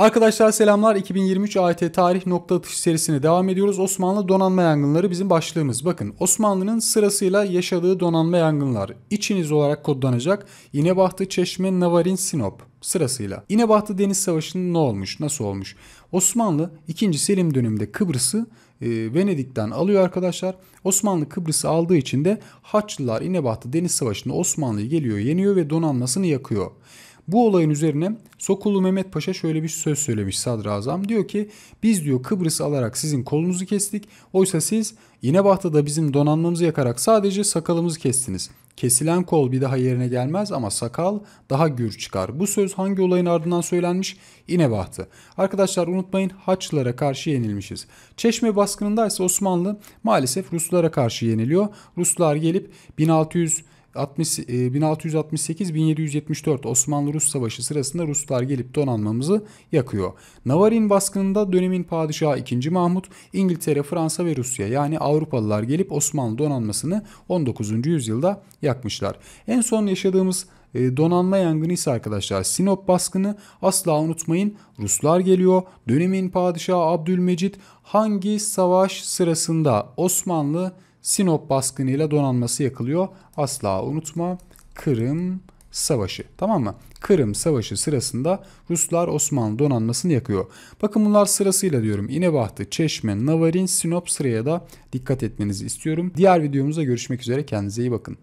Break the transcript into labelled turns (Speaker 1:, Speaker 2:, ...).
Speaker 1: Arkadaşlar selamlar 2023 AYT tarih nokta atış serisine devam ediyoruz. Osmanlı donanma yangınları bizim başlığımız. Bakın Osmanlı'nın sırasıyla yaşadığı donanma yangınlar içiniz olarak kodlanacak. İnebahtı, Çeşme, Navarin, Sinop sırasıyla. İnebahtı Deniz Savaşı'nın ne olmuş, nasıl olmuş? Osmanlı 2. Selim döneminde Kıbrıs'ı e, Venedik'ten alıyor arkadaşlar. Osmanlı Kıbrıs'ı aldığı için de Haçlılar İnebahtı Deniz Savaşı'nda Osmanlı'yı geliyor, yeniyor ve donanmasını yakıyor. Bu olayın üzerine Sokullu Mehmet Paşa şöyle bir söz söylemiş sadrazam. Diyor ki biz diyor Kıbrıs alarak sizin kolunuzu kestik. Oysa siz İnebahtı'da bizim donanmamızı yakarak sadece sakalımızı kestiniz. Kesilen kol bir daha yerine gelmez ama sakal daha gür çıkar. Bu söz hangi olayın ardından söylenmiş? İnebahtı. Arkadaşlar unutmayın Haçlılara karşı yenilmişiz. Çeşme baskınında ise Osmanlı maalesef Ruslara karşı yeniliyor. Ruslar gelip 1600 1668-1774 e, Osmanlı-Rus Savaşı sırasında Ruslar gelip donanmamızı yakıyor. Navarin baskınında dönemin padişahı 2. Mahmut, İngiltere, Fransa ve Rusya yani Avrupalılar gelip Osmanlı donanmasını 19. yüzyılda yakmışlar. En son yaşadığımız e, donanma yangını ise arkadaşlar Sinop baskını asla unutmayın. Ruslar geliyor. Dönemin padişahı Abdülmecit hangi savaş sırasında Osmanlı Sinop baskınıyla donanması yakılıyor. Asla unutma Kırım Savaşı. Tamam mı? Kırım Savaşı sırasında Ruslar Osmanlı donanmasını yakıyor. Bakın bunlar sırasıyla diyorum. İnebahtı, Çeşme, Navarin, Sinop sıraya da dikkat etmenizi istiyorum. Diğer videomuzda görüşmek üzere. Kendinize iyi bakın.